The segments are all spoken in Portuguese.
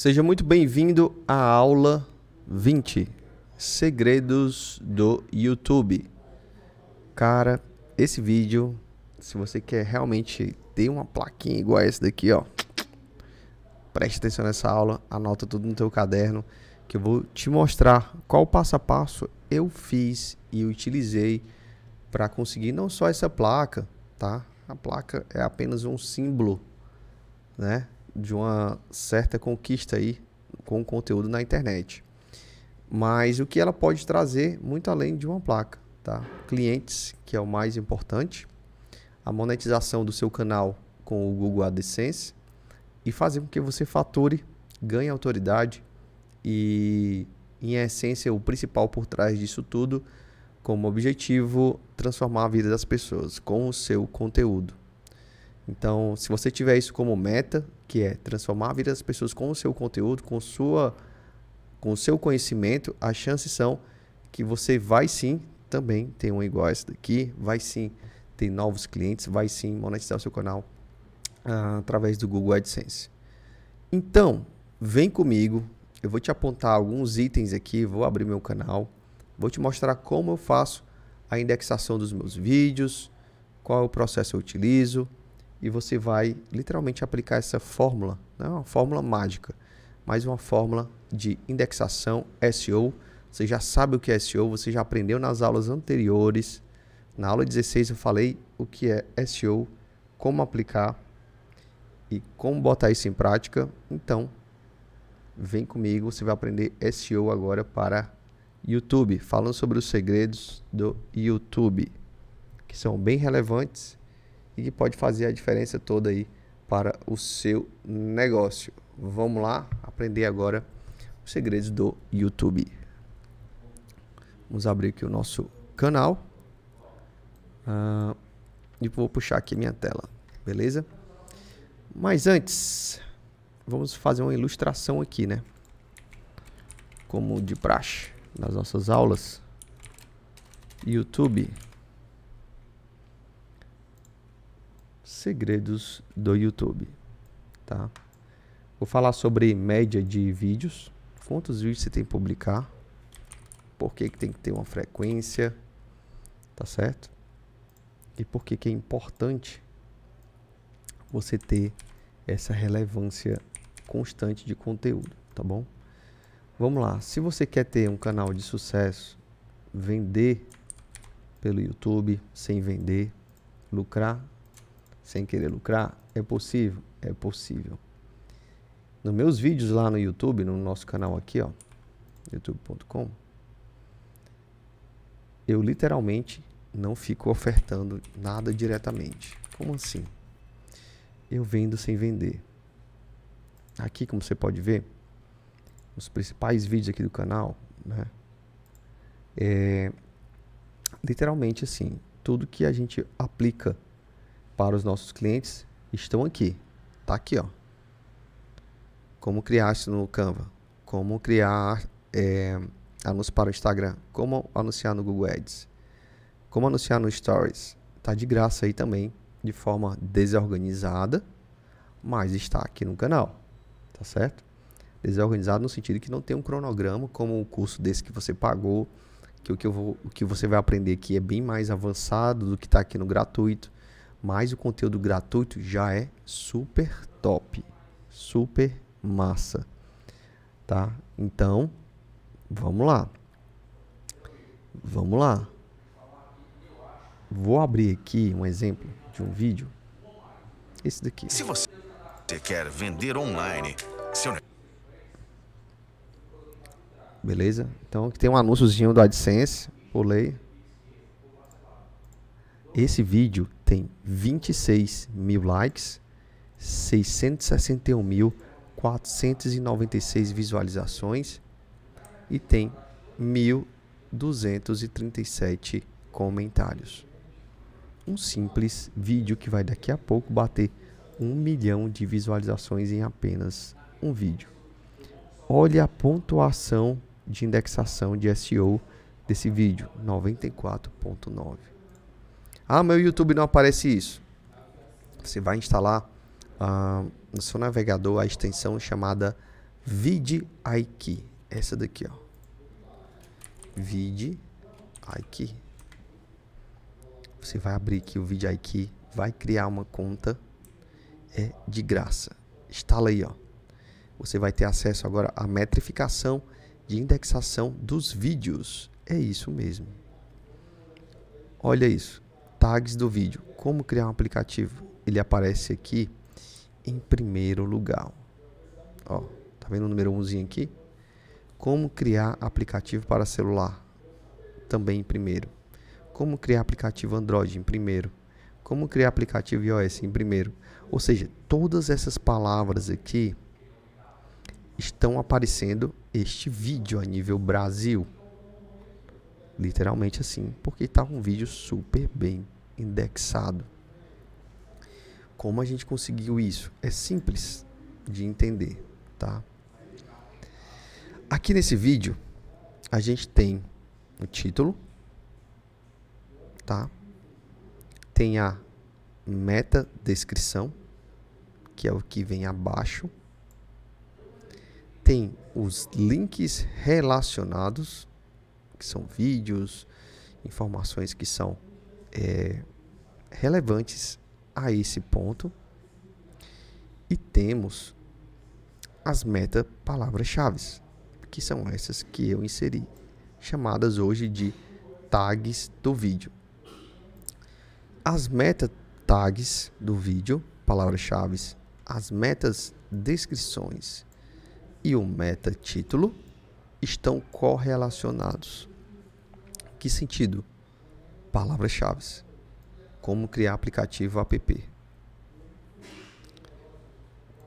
Seja muito bem-vindo à aula 20: Segredos do YouTube. Cara, esse vídeo, se você quer realmente ter uma plaquinha igual a essa daqui, ó, preste atenção nessa aula, anota tudo no teu caderno, que eu vou te mostrar qual passo a passo eu fiz e utilizei para conseguir não só essa placa, tá? A placa é apenas um símbolo, né? de uma certa conquista aí com o conteúdo na internet. Mas o que ela pode trazer muito além de uma placa, tá? Clientes, que é o mais importante, a monetização do seu canal com o Google AdSense e fazer com que você fature, ganhe autoridade e em essência o principal por trás disso tudo, como objetivo transformar a vida das pessoas com o seu conteúdo. Então, se você tiver isso como meta, que é transformar a vida das pessoas com o seu conteúdo, com sua com o seu conhecimento, as chances são que você vai sim também ter um igual a esse daqui, vai sim ter novos clientes, vai sim monetizar o seu canal ah, através do Google AdSense. Então, vem comigo, eu vou te apontar alguns itens aqui, vou abrir meu canal, vou te mostrar como eu faço a indexação dos meus vídeos, qual é o processo eu utilizo, e você vai literalmente aplicar essa fórmula, não é uma fórmula mágica, mas uma fórmula de indexação SEO. Você já sabe o que é SEO, você já aprendeu nas aulas anteriores. Na aula 16 eu falei o que é SEO, como aplicar e como botar isso em prática. Então, vem comigo, você vai aprender SEO agora para YouTube, falando sobre os segredos do YouTube, que são bem relevantes e que pode fazer a diferença toda aí para o seu negócio. Vamos lá aprender agora os segredos do YouTube. Vamos abrir aqui o nosso canal uh, e vou puxar aqui minha tela, beleza? Mas antes, vamos fazer uma ilustração aqui, né? Como de praxe nas nossas aulas. YouTube. segredos do YouTube, tá? Vou falar sobre média de vídeos, quantos vídeos você tem que publicar, por que, que tem que ter uma frequência, tá certo? E por que, que é importante você ter essa relevância constante de conteúdo, tá bom? Vamos lá, se você quer ter um canal de sucesso, vender pelo YouTube sem vender, lucrar sem querer lucrar? É possível? É possível. Nos meus vídeos lá no YouTube, no nosso canal aqui, ó, youtube.com, eu literalmente não fico ofertando nada diretamente. Como assim? Eu vendo sem vender. Aqui, como você pode ver, os principais vídeos aqui do canal, né? É literalmente assim, tudo que a gente aplica para os nossos clientes estão aqui. Tá aqui, ó. Como criar isso no Canva, como criar é, anúncio para o Instagram, como anunciar no Google Ads, como anunciar no Stories. Tá de graça aí também, de forma desorganizada, mas está aqui no canal, tá certo? Desorganizado no sentido que não tem um cronograma como o curso desse que você pagou, que o que, eu vou, o que você vai aprender aqui é bem mais avançado do que está aqui no gratuito. Mas o conteúdo gratuito já é super top, super massa, tá? Então, vamos lá. Vamos lá. Vou abrir aqui um exemplo de um vídeo. Esse daqui. Se você quer vender online, seu Beleza? Então aqui tem um anúnciozinho do AdSense. Pulei. Esse vídeo tem 26 mil likes, 661.496 visualizações e tem 1.237 comentários. Um simples vídeo que vai daqui a pouco bater um milhão de visualizações em apenas um vídeo. Olha a pontuação de indexação de SEO desse vídeo, 94.9. Ah, meu YouTube não aparece isso. Você vai instalar uh, no seu navegador a extensão chamada VidIQ. Essa daqui, ó. VidIQ. Você vai abrir aqui o VidIQ, vai criar uma conta. É de graça. Instala aí, ó. Você vai ter acesso agora à metrificação de indexação dos vídeos. É isso mesmo. Olha isso. Tags do vídeo. Como criar um aplicativo? Ele aparece aqui em primeiro lugar. Ó, tá vendo o número 1 aqui? Como criar aplicativo para celular? Também em primeiro. Como criar aplicativo Android em primeiro. Como criar aplicativo iOS em primeiro. Ou seja, todas essas palavras aqui estão aparecendo este vídeo a nível Brasil. Literalmente assim, porque estava tá um vídeo super bem indexado. Como a gente conseguiu isso? É simples de entender, tá? Aqui nesse vídeo, a gente tem o título, tá? Tem a meta descrição, que é o que vem abaixo. Tem os links relacionados, que são vídeos, informações que são é, relevantes a esse ponto. E temos as meta palavras-chave, que são essas que eu inseri, chamadas hoje de tags do vídeo. As meta tags do vídeo, palavras-chave, as metas descrições e o meta título estão correlacionados. Que sentido? Palavras-chave. Como criar aplicativo app.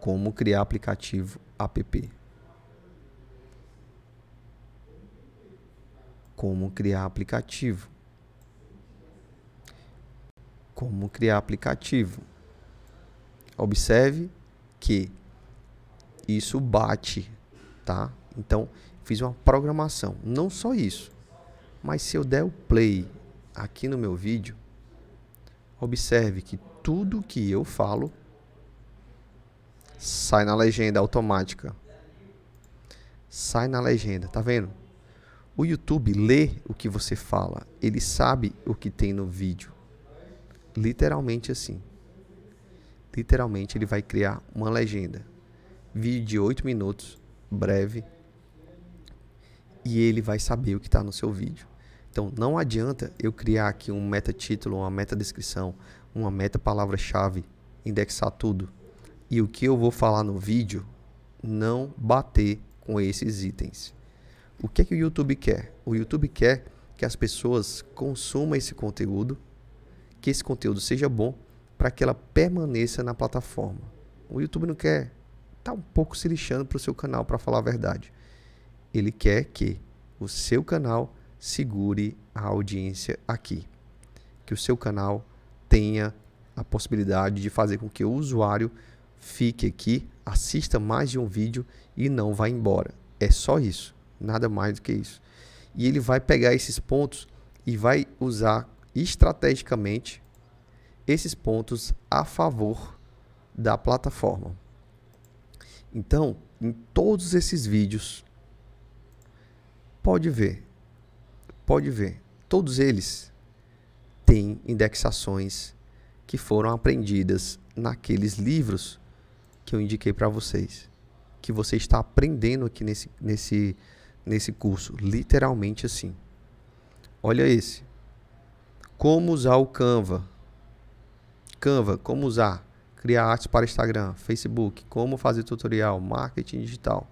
Como criar aplicativo app. Como criar aplicativo. Como criar aplicativo. Observe que isso bate, tá? Então, fiz uma programação. Não só isso, mas se eu der o play aqui no meu vídeo, observe que tudo que eu falo sai na legenda automática. Sai na legenda, tá vendo? O YouTube lê o que você fala, ele sabe o que tem no vídeo. Literalmente assim. Literalmente ele vai criar uma legenda. Vídeo de 8 minutos, breve, e ele vai saber o que está no seu vídeo. Então não adianta eu criar aqui um meta título, uma meta descrição, uma meta palavra-chave, indexar tudo e o que eu vou falar no vídeo não bater com esses itens. O que é que o YouTube quer? O YouTube quer que as pessoas consumam esse conteúdo, que esse conteúdo seja bom para que ela permaneça na plataforma. O YouTube não quer tá um pouco se lixando para o seu canal, para falar a verdade ele quer que o seu canal segure a audiência aqui. Que o seu canal tenha a possibilidade de fazer com que o usuário fique aqui, assista mais de um vídeo e não vá embora. É só isso, nada mais do que isso. E ele vai pegar esses pontos e vai usar estrategicamente esses pontos a favor da plataforma. Então, em todos esses vídeos Pode ver. Pode ver. Todos eles têm indexações que foram aprendidas naqueles livros que eu indiquei para vocês, que você está aprendendo aqui nesse, nesse, nesse curso, literalmente assim. Olha esse. Como usar o Canva. Canva, como usar? Criar artes para Instagram, Facebook, como fazer tutorial, marketing digital.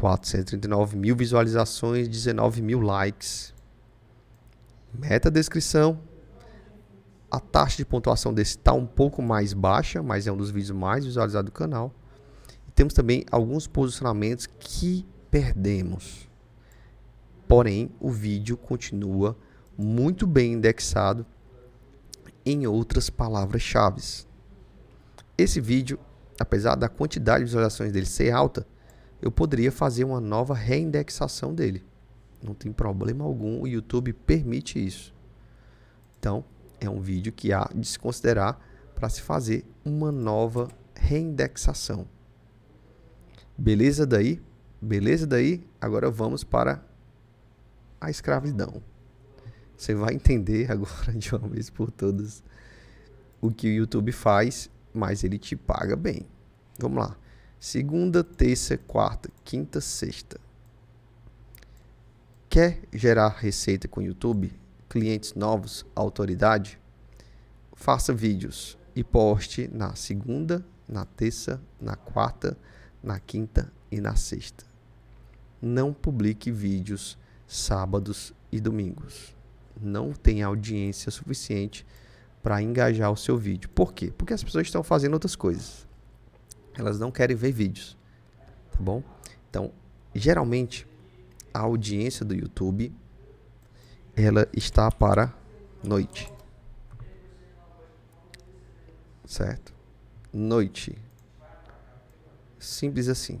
439 mil visualizações, 19 mil likes. Meta descrição. A taxa de pontuação desse está um pouco mais baixa, mas é um dos vídeos mais visualizados do canal. E temos também alguns posicionamentos que perdemos. Porém, o vídeo continua muito bem indexado em outras palavras-chave. Esse vídeo, apesar da quantidade de visualizações dele ser alta, eu poderia fazer uma nova reindexação dele. Não tem problema algum, o YouTube permite isso. Então, é um vídeo que há de se considerar para se fazer uma nova reindexação. Beleza daí? Beleza daí? Agora vamos para a escravidão. Você vai entender agora de uma vez por todas o que o YouTube faz, mas ele te paga bem. Vamos lá. Segunda, terça, quarta, quinta, sexta. Quer gerar receita com YouTube, clientes novos, autoridade? Faça vídeos e poste na segunda, na terça, na quarta, na quinta e na sexta. Não publique vídeos sábados e domingos. Não tem audiência suficiente para engajar o seu vídeo. Por quê? Porque as pessoas estão fazendo outras coisas. Elas não querem ver vídeos, tá bom? Então, geralmente a audiência do YouTube ela está para noite. Certo? Noite. Simples assim.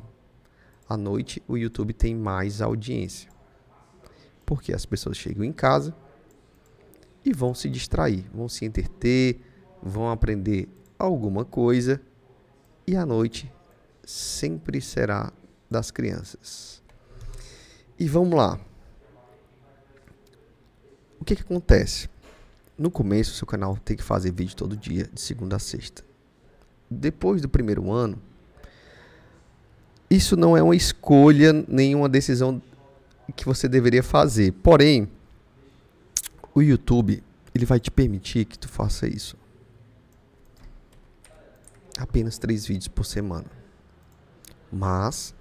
À noite o YouTube tem mais audiência. Porque as pessoas chegam em casa e vão se distrair, vão se enterter, vão aprender alguma coisa e a noite sempre será das crianças. E vamos lá. O que, que acontece? No começo, seu canal tem que fazer vídeo todo dia, de segunda a sexta. Depois do primeiro ano, isso não é uma escolha, nenhuma decisão que você deveria fazer. Porém, o YouTube ele vai te permitir que tu faça isso apenas três vídeos por semana. Mas,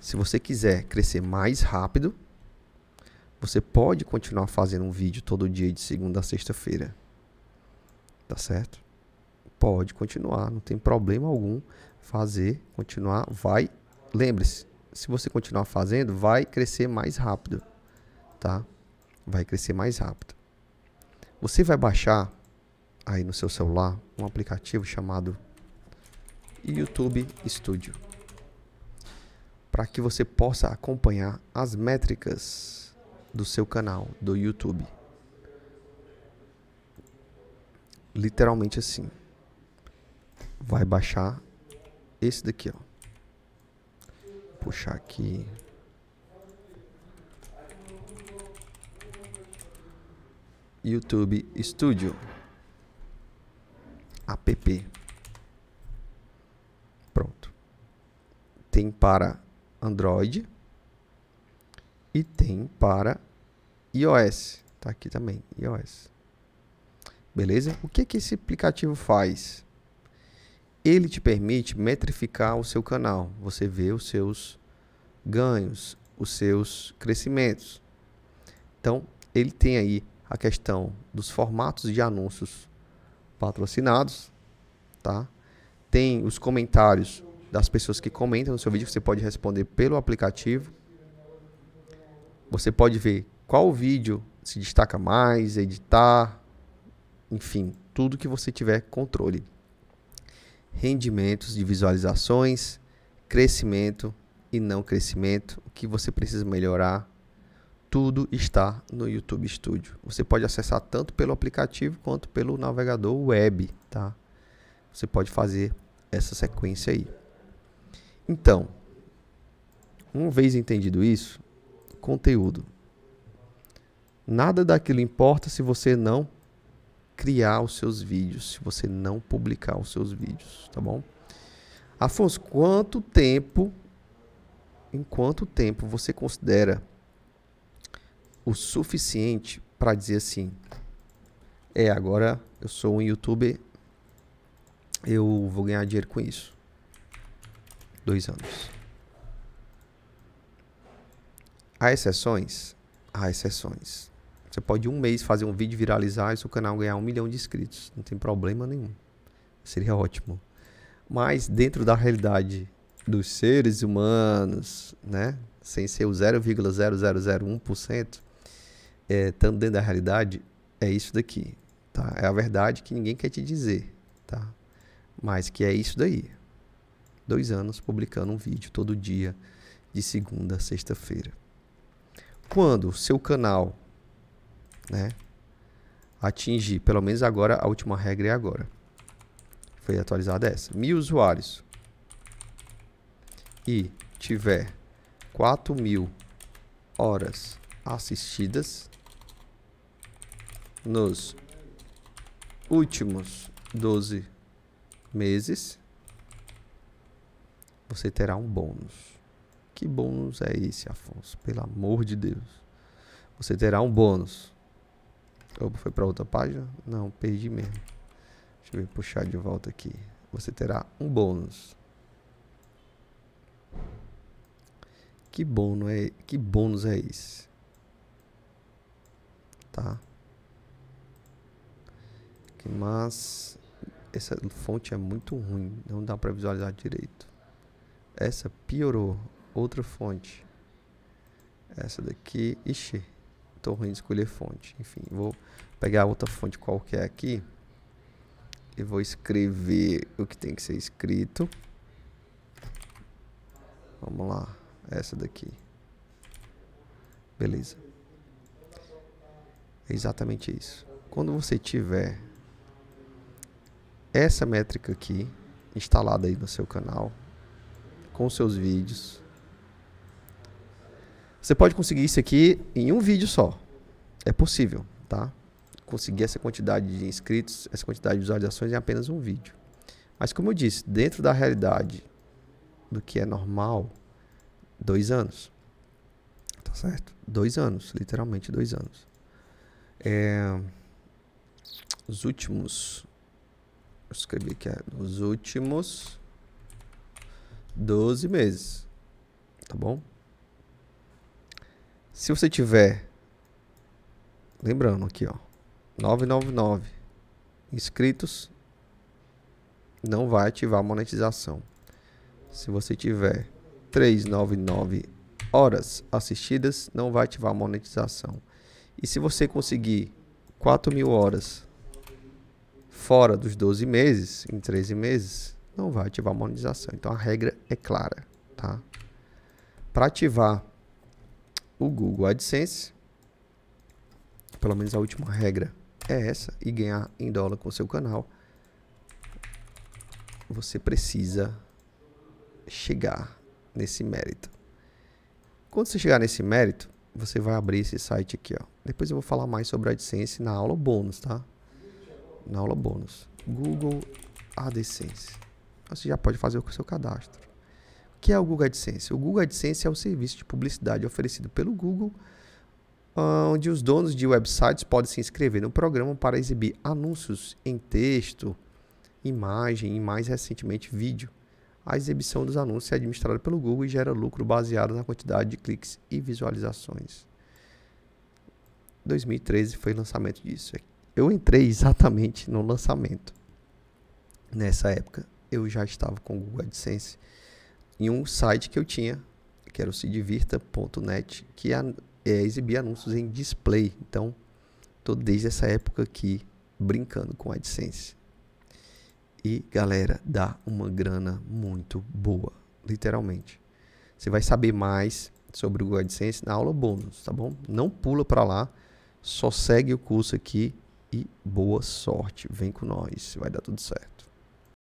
se você quiser crescer mais rápido, você pode continuar fazendo um vídeo todo dia de segunda a sexta-feira. Tá certo? Pode continuar, não tem problema algum fazer, continuar, vai. Lembre-se, se você continuar fazendo, vai crescer mais rápido, tá? Vai crescer mais rápido. Você vai baixar aí no seu celular um aplicativo chamado e YouTube Studio, para que você possa acompanhar as métricas do seu canal do YouTube. Literalmente assim. Vai baixar esse daqui, ó. Puxar aqui. YouTube Studio app Pronto. Tem para Android e tem para iOS. Tá aqui também, iOS. Beleza? O que que esse aplicativo faz? Ele te permite metrificar o seu canal. Você vê os seus ganhos, os seus crescimentos. Então, ele tem aí a questão dos formatos de anúncios patrocinados, tá? tem os comentários das pessoas que comentam no seu vídeo, você pode responder pelo aplicativo. Você pode ver qual vídeo se destaca mais, editar, enfim, tudo que você tiver controle. Rendimentos de visualizações, crescimento e não crescimento, o que você precisa melhorar, tudo está no YouTube Studio. Você pode acessar tanto pelo aplicativo quanto pelo navegador web, tá? Você pode fazer essa sequência aí. Então, uma vez entendido isso, conteúdo. Nada daquilo importa se você não criar os seus vídeos, se você não publicar os seus vídeos, tá bom? Afonso, quanto tempo, em quanto tempo você considera o suficiente para dizer assim, é, agora eu sou um youtuber eu vou ganhar dinheiro com isso. Dois anos. Há exceções? Há exceções. Você pode um mês fazer um vídeo viralizar e seu canal ganhar um milhão de inscritos. Não tem problema nenhum. Seria ótimo. Mas dentro da realidade dos seres humanos, né? Sem ser o 0,0001%, é, tanto dentro da realidade, é isso daqui. Tá? É a verdade que ninguém quer te dizer. Tá? Mas que é isso daí. Dois anos publicando um vídeo todo dia, de segunda a sexta-feira. Quando seu canal né, atingir, pelo menos agora, a última regra é agora. Foi atualizada essa. Mil usuários. E tiver 4 mil horas assistidas nos últimos 12 meses, você terá um bônus. Que bônus é esse, Afonso? Pelo amor de Deus. Você terá um bônus. Opa, foi para outra página? Não, perdi mesmo. Deixa eu puxar de volta aqui. Você terá um bônus. Que bônus é, que bônus é esse? Tá? Que mas essa fonte é muito ruim, não dá para visualizar direito. Essa piorou, outra fonte. Essa daqui, ixi, tô ruim de escolher fonte. Enfim, vou pegar outra fonte qualquer aqui e vou escrever o que tem que ser escrito. Vamos lá, essa daqui. Beleza. É exatamente isso. Quando você tiver essa métrica aqui, instalada aí no seu canal, com seus vídeos. Você pode conseguir isso aqui em um vídeo só. É possível, tá? Conseguir essa quantidade de inscritos, essa quantidade de visualizações em apenas um vídeo. Mas como eu disse, dentro da realidade do que é normal, dois anos. Tá certo? Dois anos, literalmente dois anos. É... Os últimos escrevi aqui, é, nos últimos 12 meses, tá bom? Se você tiver, lembrando aqui, ó, 999 inscritos, não vai ativar a monetização. Se você tiver 399 horas assistidas, não vai ativar a monetização. E se você conseguir 4 mil horas fora dos 12 meses, em 13 meses, não vai ativar a monetização. Então a regra é clara, tá? Para ativar o Google AdSense, pelo menos a última regra é essa, e ganhar em dólar com o seu canal, você precisa chegar nesse mérito. Quando você chegar nesse mérito, você vai abrir esse site aqui, ó. Depois eu vou falar mais sobre a AdSense na aula bônus, tá? na aula bônus. Google AdSense. Você já pode fazer o seu cadastro. O que é o Google AdSense? O Google AdSense é um serviço de publicidade oferecido pelo Google, onde os donos de websites podem se inscrever no programa para exibir anúncios em texto, imagem e mais recentemente vídeo. A exibição dos anúncios é administrada pelo Google e gera lucro baseado na quantidade de cliques e visualizações. 2013 foi o lançamento disso eu entrei exatamente no lançamento. Nessa época, eu já estava com o Google AdSense em um site que eu tinha, que era o Cidivirta.net, que é, exibia anúncios em display. Então, estou desde essa época aqui brincando com AdSense. E, galera, dá uma grana muito boa, literalmente. Você vai saber mais sobre o Google AdSense na aula bônus, tá bom? Não pula para lá, só segue o curso aqui e boa sorte. Vem com nós, vai dar tudo certo.